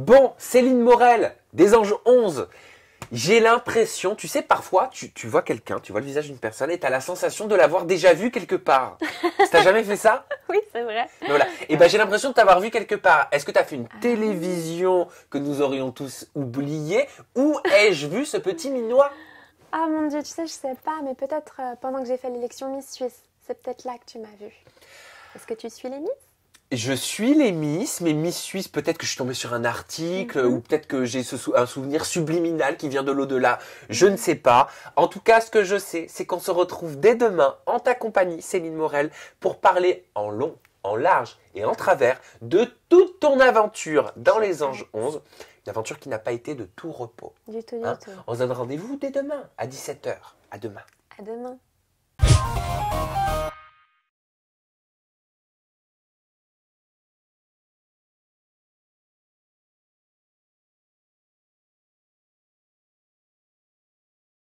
Bon, Céline Morel, des Anges 11. J'ai l'impression, tu sais, parfois, tu, vois quelqu'un, tu vois le visage d'une personne et tu as la sensation de l'avoir déjà vu quelque part. T'as jamais fait ça Oui, c'est vrai. voilà. Et eh ben, j'ai l'impression de t'avoir vu quelque part. Est-ce que tu as fait une ah. télévision que nous aurions tous oublié Où ai-je vu ce petit minois Ah mon Dieu, tu sais, je sais pas, mais peut-être euh, pendant que j'ai fait l'élection Miss Suisse, c'est peut-être là que tu m'as vu. Est-ce que tu suis les je suis les Miss, mais Miss Suisse, peut-être que je suis tombée sur un article, mhm. ou peut-être que j'ai un souvenir subliminal qui vient de l'au-delà, je ne sais pas. En tout cas, ce que je sais, c'est qu'on se retrouve dès demain en ta compagnie, Céline Morel, pour parler en long, en large et en travers de toute ton aventure dans Les Anges 11. Une aventure qui n'a pas été de tout repos. Du tout, du hein. tout. On se donne rendez-vous dès demain, à 17h. À demain. À demain.